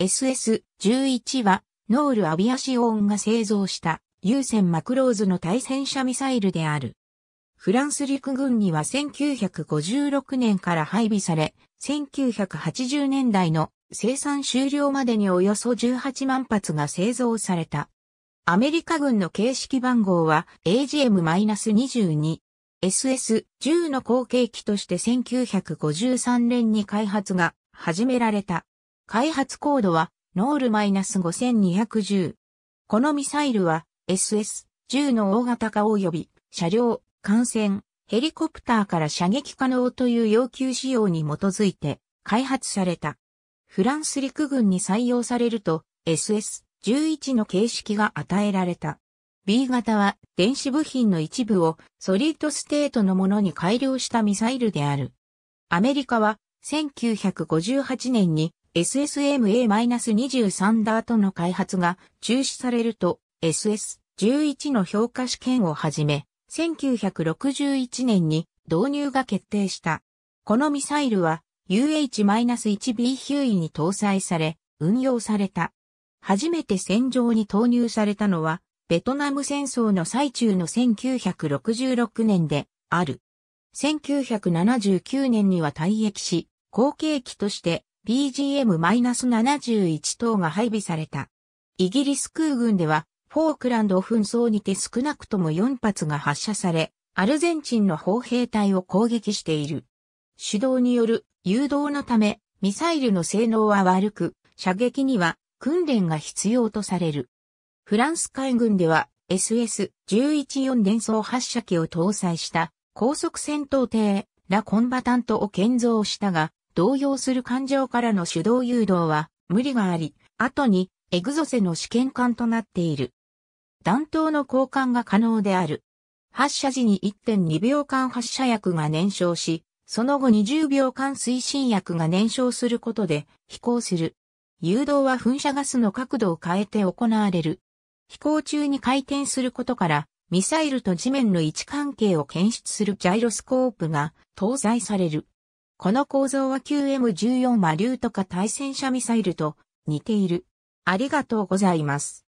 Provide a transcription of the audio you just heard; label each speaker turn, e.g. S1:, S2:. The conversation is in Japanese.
S1: SS-11 は、ノールアビアシオンが製造した優先マクローズの対戦車ミサイルである。フランス陸軍には1956年から配備され、1980年代の生産終了までにおよそ18万発が製造された。アメリカ軍の形式番号は AGM-22。SS-10 の後継機として1953年に開発が始められた。開発コードはノール -5210。このミサイルは SS-10 の大型化及び車両、艦船、ヘリコプターから射撃可能という要求仕様に基づいて開発された。フランス陸軍に採用されると SS-11 の形式が与えられた。B 型は電子部品の一部をソリッドステートのものに改良したミサイルである。アメリカは1958年に SSMA-23 ダートの開発が中止されると SS11 の評価試験をはじめ、1961年に導入が決定した。このミサイルは UH-1B ヒューイに搭載され、運用された。初めて戦場に投入されたのは、ベトナム戦争の最中の1966年である。1979年には退役し、後継機として BGM-71 等が配備された。イギリス空軍では、フォークランド紛争にて少なくとも4発が発射され、アルゼンチンの砲兵隊を攻撃している。手動による誘導のため、ミサイルの性能は悪く、射撃には訓練が必要とされる。フランス海軍では SS-114 伝送発射機を搭載した高速戦闘艇ラコンバタントを建造したが、動揺する感情からの手動誘導は無理があり、後にエグゾセの試験管となっている。弾頭の交換が可能である。発射時に1.2秒間発射薬が燃焼し、その後20秒間推進薬が燃焼することで飛行する。誘導は噴射ガスの角度を変えて行われる。飛行中に回転することから、ミサイルと地面の位置関係を検出するジャイロスコープが搭載される。この構造は QM14 マリュート対戦車ミサイルと似ている。ありがとうございます。